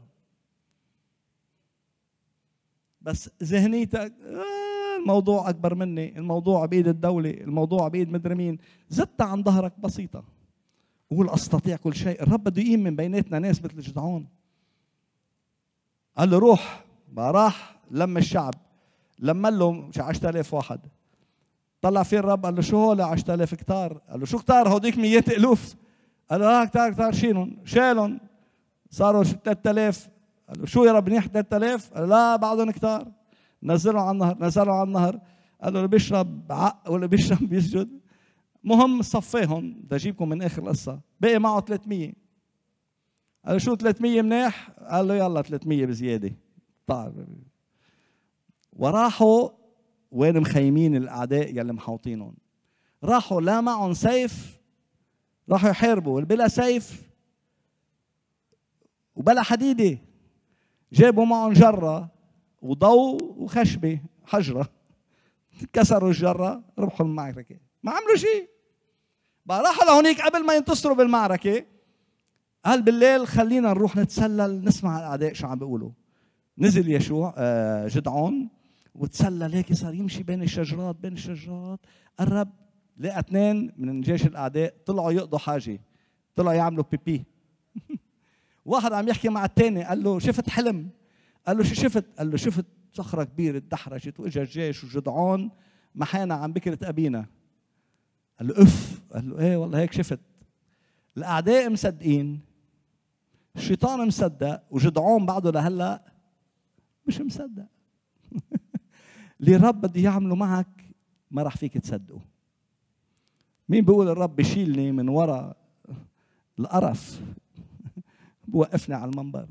بس ذهنيتك آه، الموضوع أكبر مني الموضوع بإيد الدولة الموضوع بإيد مدري مين زدت عن ظهرك بسيطة قول أستطيع كل شيء الرب بده يقيم من بيناتنا ناس مثل جدعون قال له روح ما راح لم الشعب لما له مش 10000 واحد طلع فيه الرب قال له شو هول 10000 كتار قال له شو كتار هوديك ميات الوف قال له اه كتار كتار شيلهم شالهم صاروا 3000 قال له شو يا رب منيح 3000 قال له لا بعدهم كتار نزلوا على النهر نزلوا على النهر قال له اللي بيشرب عق واللي بيشرب بيسجد مهم صفيهم بدي اجيبكم من اخر القصه بقي معه 300 قال شو 300 مناح؟ قال له يلا 300 بزياده طيب وراحوا وين مخيمين الاعداء يلي محاوطينهم راحوا لا معهم سيف راحوا يحاربوا بلا سيف وبلا حديده جابوا معهم جره وضوء وخشبه حجره كسروا الجره ربحوا المعركه ما عملوا شيء بقى راحوا لهونيك قبل ما ينتصروا بالمعركه قال بالليل خلينا نروح نتسلل نسمع الاعداء شو عم بيقولوا نزل يشوع آه، جدعون وتسلل هيك صار يمشي بين الشجرات بين الشجرات قرب لقى اثنين من جيش الاعداء طلعوا يقضوا حاجه طلعوا يعملوا بيبي واحد عم يحكي مع الثاني قال له شفت حلم قال له شو شفت قال له شفت صخره كبيره اتدحرجت واجا الجيش وجدعون محانا عن بكره ابينا قال له اف قال له ايه والله هيك شفت الاعداء مصدقين الشيطان مصدق وجدعون بعده لهلا مش مصدق اللي الرب بده يعمله معك ما راح فيك تصدقه مين بيقول الرب بشيلني من وراء القرف بوقفني على المنبر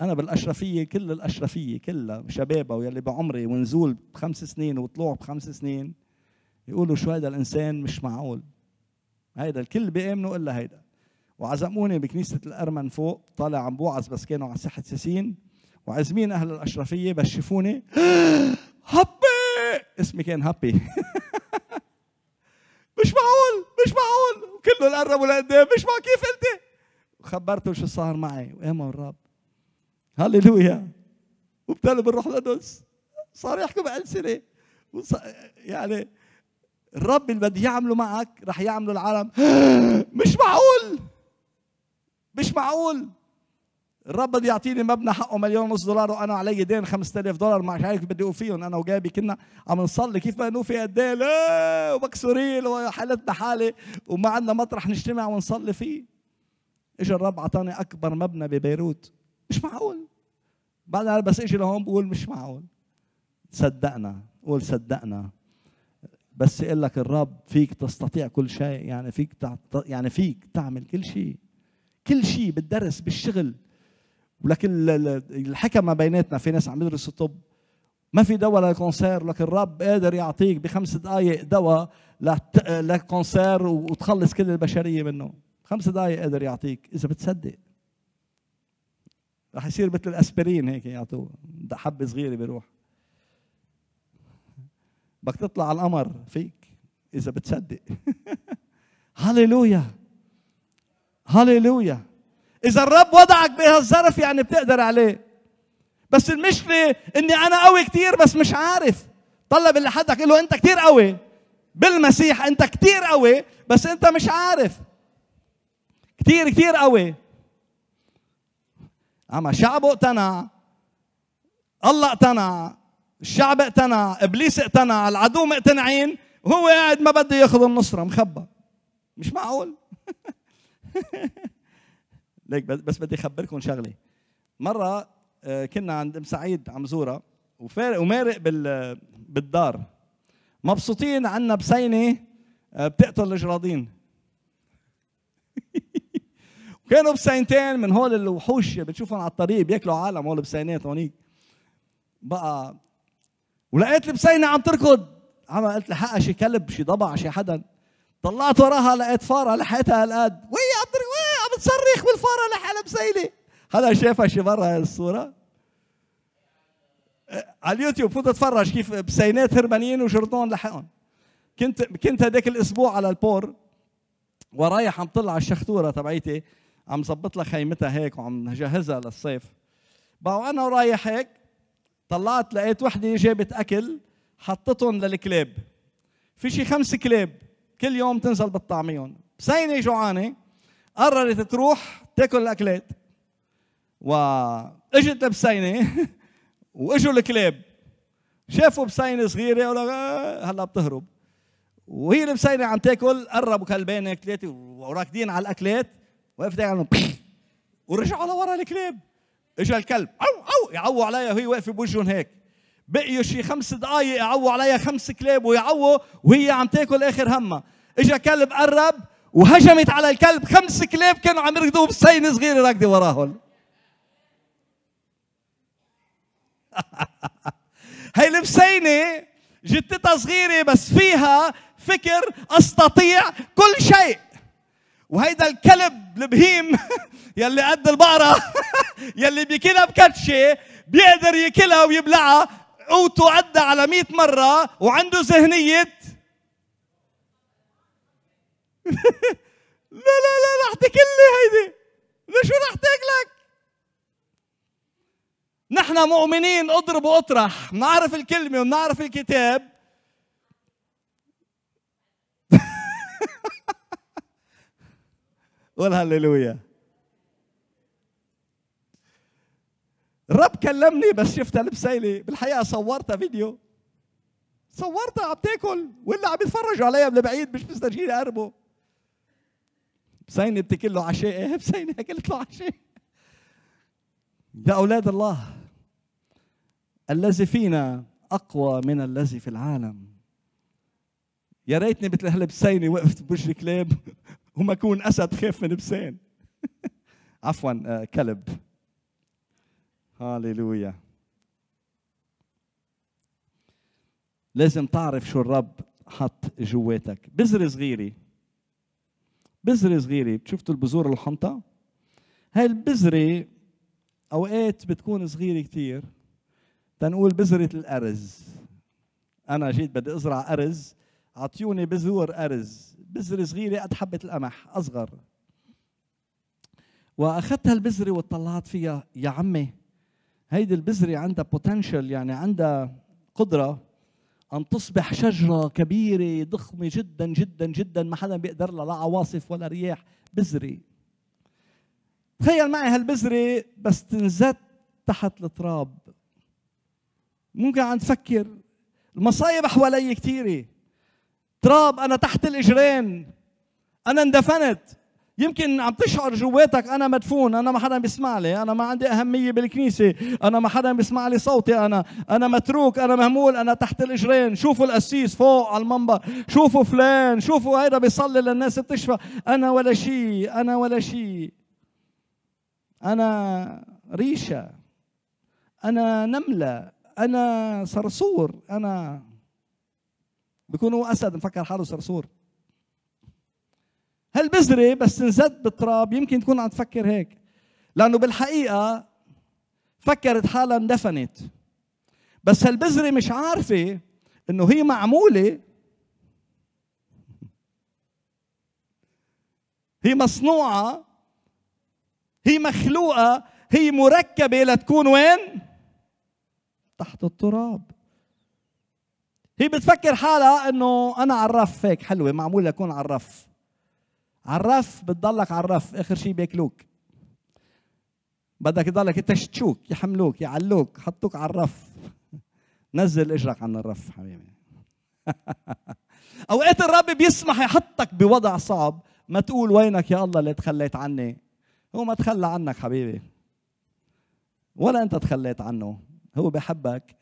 انا بالاشرفيه كل الاشرفيه كلها شبابها ويلي بعمري ونزول بخمس سنين وطلوع بخمس سنين يقولوا شو هيدا الانسان مش معقول هيدا الكل بيامنوا الا هيدا وعزموني بكنيسة الأرمن فوق طالع عم بوعز بس كانوا على ساحة سيسين وعازمين أهل الأشرفية بس شفوني هبي اسمي كان هبي مش معقول مش معقول وكله قربوا لقدام مش معقول كيف أنت وخبرته شو صار معي وآمنوا الرب هللويا وابتلوا بالروح القدس صار يحكوا بألسنة يعني الرب اللي بده يعمله معك رح يعمله العالم مش معقول مش معقول الرب بده يعطيني مبنى حقه مليون ونص دولار وانا علي دين 5000 دولار مش عارف بدي فيهم انا وجابي كنا عم نصلي كيف ما نوفي قد ايه ومكسورين وحالتنا حاله وما عندنا مطرح نجتمع ونصلي فيه اجى الرب اعطاني اكبر مبنى ببيروت مش معقول بعدين انا بس اجي لهون بقول مش معقول صدقنا قول صدقنا بس يقول لك الرب فيك تستطيع كل شيء يعني فيك تع... يعني فيك تعمل كل شيء كل شيء بالدرس بالشغل ولكن الحكمة ما بيناتنا في ناس عم يدرسوا طب ما في دواء للكونسير لكن الرب قادر يعطيك بخمس دقائق دواء للكونسير وتخلص كل البشريه منه خمس دقائق قادر يعطيك اذا بتصدق رح يصير مثل الاسبرين هيك يعطوه حبه صغيره بيروح بدك تطلع على القمر فيك اذا بتصدق هللويا هللويا اذا الرب وضعك بهالظرف يعني بتقدر عليه بس المشكله اني انا قوي كثير بس مش عارف طلب اللي حدك له انت كثير قوي بالمسيح انت كثير قوي بس انت مش عارف كثير كثير قوي اما شعبه اقتنع الله اقتنع الشعب اقتنع ابليس اقتنع العدو مقتنعين وهو قاعد ما بده ياخذ النصره مخبى مش معقول ليك بس بدي اخبركم شغله مره آه، كنا عند ام سعيد عم زوره وفارق ومارق بال بالدار مبسوطين عنا بسينه آه، بتقتل الجرادين وكانوا بسينتين من هول الوحوش بتشوفهم على الطريق بياكلوا عالم هول بسينات هونيك بقى ولقيت البسينه عم تركض عم قلت لحقها شي كلب شي ضبع شي حدا طلعت وراها لقيت فاره لحقتها هالقد ويا تصرخ بالفاره على مسيله هذا شايفها شي مره الصوره على اليوتيوب فوت اتفرج كيف بسينات هرمانيين وجردون لحقهم كنت كنت هذاك الاسبوع على البور ورايح عم طلع على الشختوره تبعيتي عم ظبط لها خيمتها هيك وعم جهزها للصيف بقى انا ورايح هيك طلعت لقيت وحده جابت اكل حطتهم للكلاب في شي خمس كلاب كل يوم تنزل بتطعميهم بسينه جوعانه قررت تروح تاكل الاكلات واجت بسينه واجوا الكلاب شافوا بسينه صغيره قالوا آه، هلا بتهرب وهي البسينه عم تاكل قربوا كلبين هيك ثلاثه وراكدين على الاكلات وقفت عليهم ورجعوا لورا الكلاب اجى الكلب او او يعووا عليها وهي واقفه بوجهن هيك بقيوا شي خمس دقائق يعووا عليها خمس كلاب ويعووا وهي عم تاكل اخر همها اجى كلب قرب وهجمت على الكلب خمس كلاب كانوا عم يركضوا بسينة صغيرة راكدة وراهم هاي البسينة جتتها صغيرة بس فيها فكر استطيع كل شيء وهيدا الكلب البهيم يلي قد البقرة يلي بيكلها بكتشة بيقدر يكلها ويبلعها قوته عدى على مئة مرة وعنده ذهنية لا لا لا لا تكلي هيدي لشو راح تاكلك نحن مؤمنين اضرب واطرح بنعرف الكلمة وبنعرف الكتاب قول هللويا الرب كلمني بس شفتها لبسيلي بالحقيقة صورتها فيديو صورتها عم تاكل واللي عم يتفرجوا عليها من بعيد مش مستجيل يقربوا بسين اتكل له عشاء ايه بسين اكلت له عشاء ده اولاد الله الذي فينا اقوى من الذي في العالم يا ريتني مثل هلا بسيني وقفت بوجه كلاب وما اكون اسد خاف من بسين عفوا آه، كلب هاليلويا لازم تعرف شو الرب حط جواتك بذره صغيره بذره صغيره شفتوا البذور الحنطه هاي البذره اوقات بتكون صغيره كثير تنقول بذره الارز انا جيت بدي ازرع ارز اعطيوني بذور ارز بذره صغيره قد حبه القمح اصغر واخذت هالبذره وطلعت فيها يا عمي هيدي البذره عندها بوتنشل يعني عندها قدره أن تصبح شجرة كبيرة ضخمة جدا جدا جدا ما حدا بيقدر لها لا عواصف ولا رياح بذرة تخيل معي هالبذرة بس تنزت تحت التراب ممكن عم تفكر المصايب حوالي كثيرة تراب أنا تحت الإجرين أنا اندفنت يمكن عم تشعر جواتك انا مدفون انا ما حدا بيسمع لي انا ما عندي اهميه بالكنيسه انا ما حدا بيسمع لي صوتي انا انا متروك انا مهمول انا تحت الاجرين شوفوا القسيس فوق على المنبر شوفوا فلان شوفوا هيدا بيصلي للناس بتشفى انا ولا شيء انا ولا شيء انا ريشه انا نمله انا صرصور انا بيكونوا اسد مفكر حاله صرصور هالبذره بس تنزد بالتراب يمكن تكون عم تفكر هيك لانه بالحقيقه فكرت حالها اندفنت بس هالبذره مش عارفه انه هي معموله هي مصنوعه هي مخلوقه هي مركبه لتكون وين تحت التراب هي بتفكر حالها انه انا على الرف هيك حلوه معموله اكون على الرف على الرف بتضلك على الرف اخر شيء بياكلوك بدك يضلك يتشتشوك يحملوك يعلوك حطوك على الرف نزل اجرك عن الرف حبيبي اوقات الرب بيسمح يحطك بوضع صعب ما تقول وينك يا الله اللي تخليت عني هو ما تخلى عنك حبيبي ولا انت تخليت عنه هو بحبك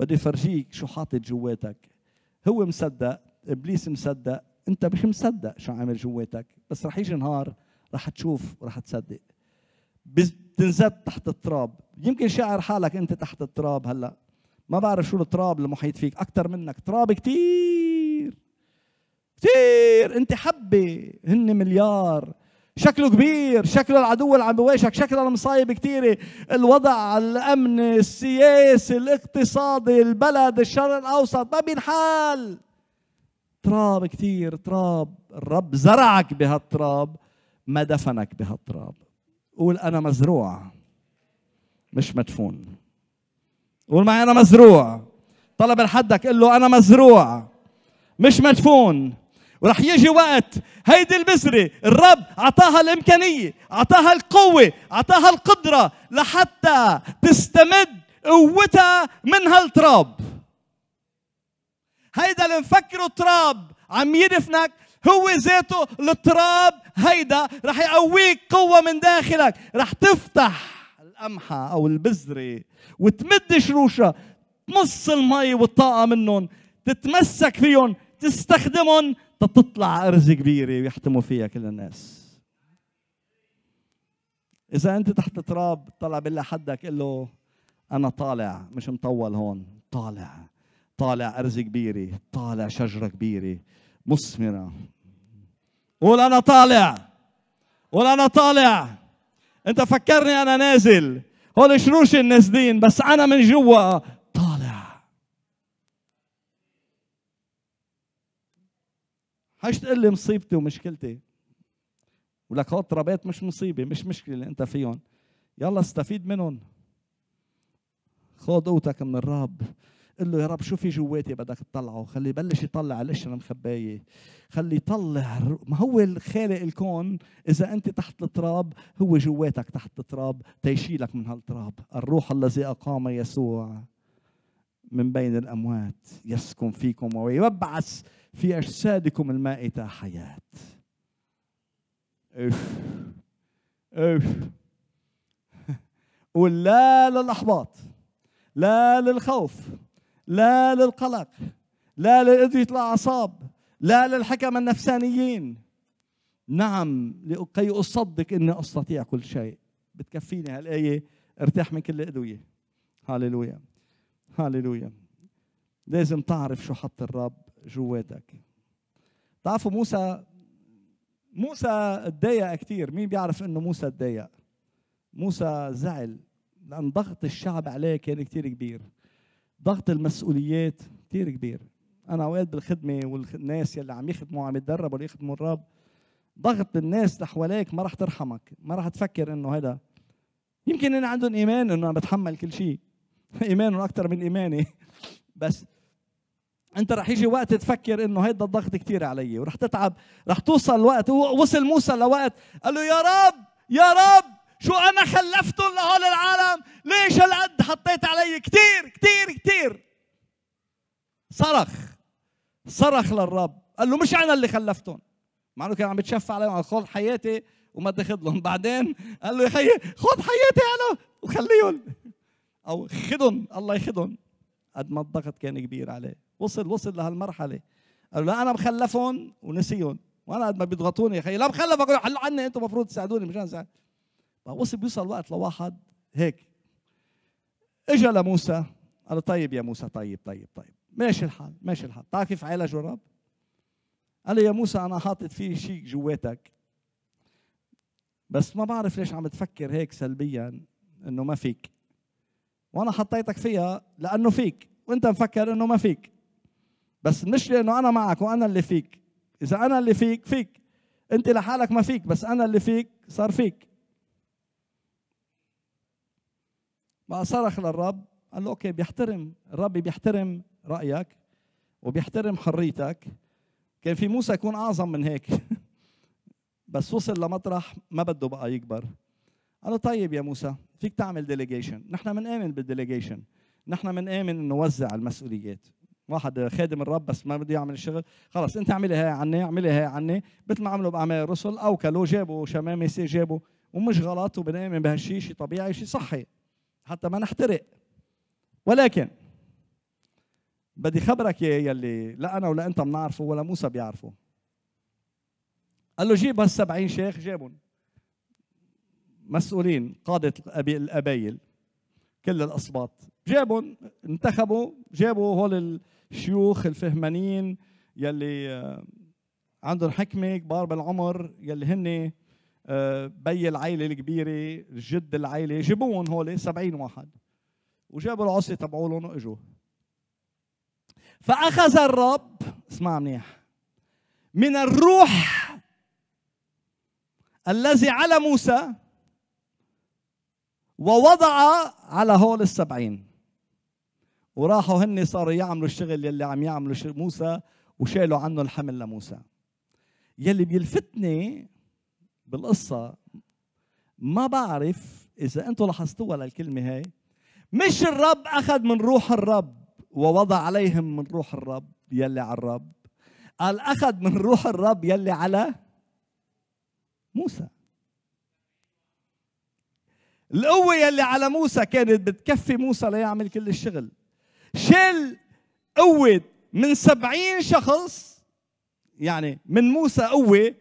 بده يفرجيك شو حاطط جواتك هو مصدق ابليس مصدق انت مش مصدق شو عامل جواتك بس رح يجي نهار رح تشوف ورح تصدق بتنزت تحت التراب يمكن شاعر حالك انت تحت التراب هلا ما بعرف شو التراب المحيط فيك اكثر منك تراب كثير كثير انت حبه هن مليار شكله كبير شكله العدو اللي عم بيواجهك شكله المصايب كثيره الوضع الامن السياسي الاقتصادي البلد الشرق الاوسط ما بينحل تراب كثير تراب الرب زرعك بهالتراب ما دفنك بهالتراب قول أنا مزروع مش مدفون قول معي أنا مزروع طلب لحدك قل له أنا مزروع مش مدفون ورح يجي وقت هيدي البذرة الرب أعطاها الإمكانية أعطاها القوة أعطاها القدرة لحتى تستمد قوتها من هالتراب هيدا اللي مفكره تراب عم يدفنك هو ذاته التراب هيدا رح يقويك قوة من داخلك رح تفتح القمحة أو البذرة وتمد شروشها تمص المي والطاقة منهم تتمسك فيهم تستخدمهم تطلع أرز كبيرة ويحتموا فيها كل الناس إذا أنت تحت تراب طلع بالله حدك قل له أنا طالع مش مطول هون طالع طالع أرز كبيرة طالع شجرة كبيرة مثمرة قول أنا طالع قول أنا طالع أنت فكرني أنا نازل هول شروش النازلين بس أنا من جوا طالع حاش تقول لي مصيبتي ومشكلتي ولك هول ترابات مش مصيبة مش مشكلة اللي أنت فيهم يلا استفيد منهم خذ قوتك من الرب قل له يا رب شو في جواتي بدك تطلعه خلي يبلش يطلع القشره مخبايه خلي يطلع ما هو خالق الكون اذا انت تحت التراب هو جواتك تحت التراب تيشيلك من هالتراب الروح الذي اقام يسوع من بين الاموات يسكن فيكم ويبعث في اجسادكم المائته حياه اف اف قول لا للاحباط لا للخوف لا للقلق لا لإدرية الأعصاب لا للحكم النفسانيين نعم لكي أصدق أني أستطيع كل شيء بتكفيني هالآية ارتاح من كل الأدوية هاللويا هاللويا لازم تعرف شو حط الرب جواتك تعرفوا موسى موسى تضايق كثير مين بيعرف انه موسى تضايق موسى زعل لان ضغط الشعب عليه كان كثير كبير ضغط المسؤوليات كثير كبير انا اوقات بالخدمه والناس يلي عم يخدموا عم يتدربوا ليخدموا الرب ضغط الناس لحواليك ما راح ترحمك ما راح تفكر انه هذا يمكن ان عندهم ايمان انه انا بتحمل كل شيء ايمانهم اكثر من ايماني بس انت راح يجي وقت تفكر انه هيدا الضغط كثير علي وراح تتعب راح توصل وقت وصل موسى لوقت قال له يا رب يا رب شو أنا خلفتهم لهول العالم ليش هالقد حطيت علي كثير كثير كثير صرخ صرخ للرب قال له مش أنا اللي خلفتهم مع انه كان عم يتشفى عليهم قال خذ حياتي وما تاخذهم بعدين قال له يا خذ حياتي انا وخليهم او خدهم الله يخدهم قد ما الضغط كان كبير عليه وصل وصل لهالمرحله قال له انا مخلفهم ونسيهم وانا قد ما بيضغطوني يا خي لا مخلفك حل عني انتم المفروض تساعدوني مش انا وصل بيوصل وقت لواحد هيك اجى لموسى قال له طيب يا موسى طيب طيب طيب ماشي الحال ماشي الحال بتعرف كيف عالجه الرب؟ قال لي يا موسى انا حاطط فيه شيء جواتك بس ما بعرف ليش عم تفكر هيك سلبيا انه ما فيك وانا حطيتك فيها لانه فيك وانت مفكر انه ما فيك بس المشكله انه انا معك وانا اللي فيك اذا انا اللي فيك فيك انت لحالك ما فيك بس انا اللي فيك صار فيك فصرخ للرب قال له اوكي بيحترم الرب بيحترم رايك وبيحترم حريتك كان في موسى يكون اعظم من هيك بس وصل لمطرح ما بده بقى يكبر قال له طيب يا موسى فيك تعمل ديليجيشن نحن بنآمن بالديليجيشن نحن بنآمن انه نوزع المسؤوليات واحد خادم الرب بس ما بده يعمل الشغل خلص انت اعملي هاي عني اعملي هاي عني مثل ما عملوا باعمال الرسل اوكلوا جابوا شمامسه جابوا ومش غلط وبنآمن بهالشيء شيء طبيعي شيء صحي حتى ما نحترق ولكن بدي خبرك يا يلي لا انا ولا انت بنعرفه ولا موسى بيعرفه قال له جيب هال70 شيخ جابهم مسؤولين قادة القبائل كل الاسباط جابهم انتخبوا جابوا هول الشيوخ الفهمانين يلي آه، عندهم حكمة كبار بالعمر يلي هن آه، بي العيله الكبيره جد العيله جيبوهم هول 70 واحد وجابوا العصي تبعولهم واجوا فاخذ الرب اسمع منيح من الروح الذي على موسى ووضع على هول السبعين وراحوا هن صاروا يعملوا الشغل يلي عم يعملوا موسى وشالوا عنه الحمل لموسى يلي بيلفتني بالقصة ما بعرف إذا أنتم لاحظتوها للكلمة هاي مش الرب أخذ من روح الرب ووضع عليهم من روح الرب يلي على الرب قال أخذ من روح الرب يلي على موسى القوة يلي على موسى كانت بتكفي موسى ليعمل كل الشغل شل قوة من سبعين شخص يعني من موسى قوة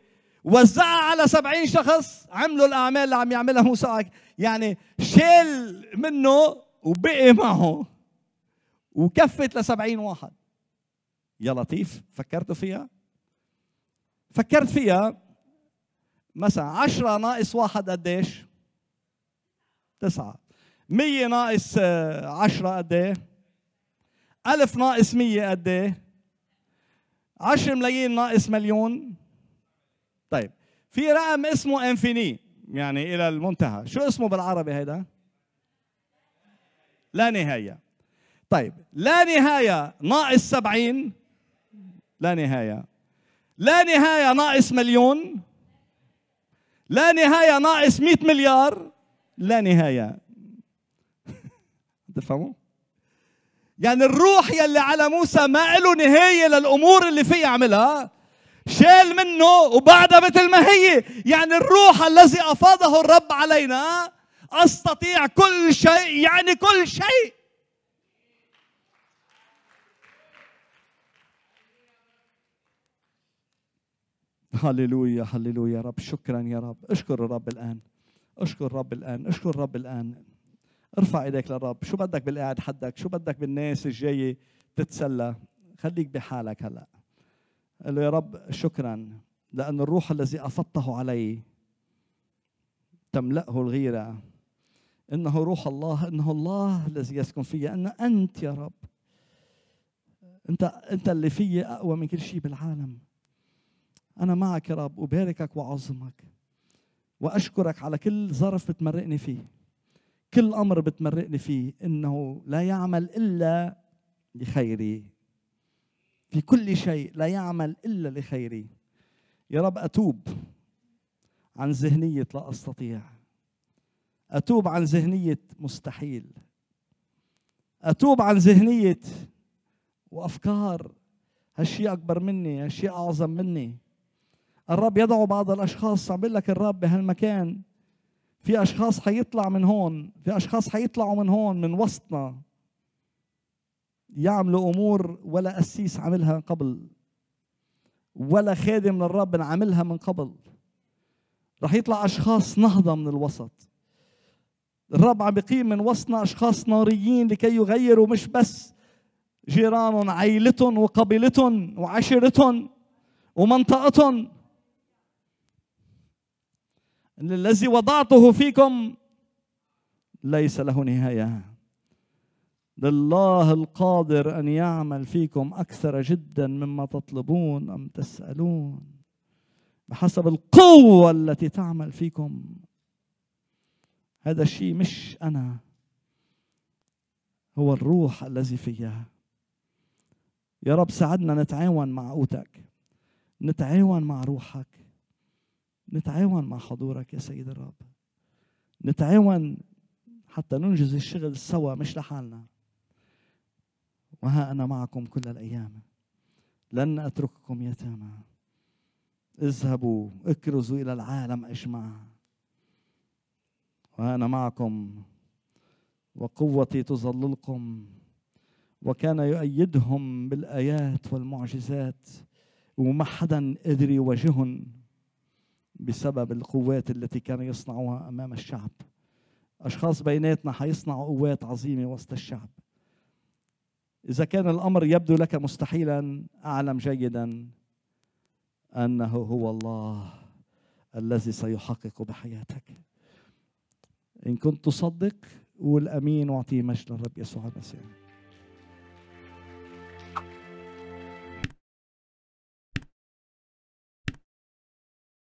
وزعها على سبعين شخص عملوا الأعمال اللي عم يعملها موسى يعني شيل منه وبقي معه وكفت لسبعين واحد يا لطيف فكرت فيها فكرت فيها مثلا عشرة ناقص واحد قديش تسعة مية ناقص آه، عشرة قد إيه؟ ألف ناقص مية قد إيه؟ عشر ملايين ناقص مليون طيب في رقم اسمه انفيني يعني الى المنتهى شو اسمه بالعربي هيدا لا نهايه طيب لا نهايه ناقص سبعين لا نهايه لا نهايه ناقص مليون لا نهايه ناقص 100 مليار لا نهايه تفهموا يعني الروح يلي على موسى ما له نهايه للامور اللي فيه يعملها شال منه وبعدها مثل ما هي يعني الروح الذي أفاضه الرب علينا أستطيع كل شيء يعني كل شيء هللويا هللويا يا رب شكرا يا رب اشكر الرب الآن اشكر الرب الآن اشكر الرب الآن ارفع ايديك للرب شو بدك بالقاعد حدك شو بدك بالناس الجاية تتسلى خليك بحالك هلأ قال له يا رب شكرا لأن الروح الذي أفضته علي تملأه الغيرة إنه روح الله إنه الله الذي يسكن في أن أنت يا رب أنت أنت اللي في أقوى من كل شيء بالعالم أنا معك يا رب أباركك وأعظمك وأشكرك على كل ظرف بتمرقني فيه كل أمر بتمرقني فيه إنه لا يعمل إلا لخيري في كل شيء لا يعمل إلا لخيري يا رب أتوب عن ذهنية لا أستطيع أتوب عن ذهنية مستحيل أتوب عن ذهنية وأفكار هالشيء أكبر مني هالشيء أعظم مني الرب يدعو بعض الأشخاص عم بقول لك الرب بهالمكان في أشخاص حيطلع من هون في أشخاص حيطلعوا من هون من وسطنا يعملوا امور ولا قسيس عملها من قبل ولا خادم للرب عملها من قبل رح يطلع اشخاص نهضه من الوسط الرب عم بيقيم من وسطنا اشخاص ناريين لكي يغيروا مش بس جيرانهم عيلتهم وقبيلتهم وعشيرتهم ومنطقتهم الذي وضعته فيكم ليس له نهايه لله القادر أن يعمل فيكم أكثر جدا مما تطلبون أم تسألون بحسب القوة التي تعمل فيكم هذا الشيء مش أنا هو الروح الذي فيها يا رب ساعدنا نتعاون مع قوتك نتعاون مع روحك نتعاون مع حضورك يا سيد الرب نتعاون حتى ننجز الشغل سوا مش لحالنا وها أنا معكم كل الأيام لن أترككم يتامى اذهبوا اكرزوا إلى العالم أجمع وها أنا معكم وقوتي تظللكم وكان يؤيدهم بالآيات والمعجزات وما حدا قدر يواجههم بسبب القوات التي كانوا يصنعوها أمام الشعب أشخاص بيناتنا حيصنعوا قوات عظيمة وسط الشعب إذا كان الأمر يبدو لك مستحيلا أعلم جيدا أنه هو الله الذي سيحقق بحياتك إن كنت تصدق قول أمين واعطيه مجد الرب يسوع المسيح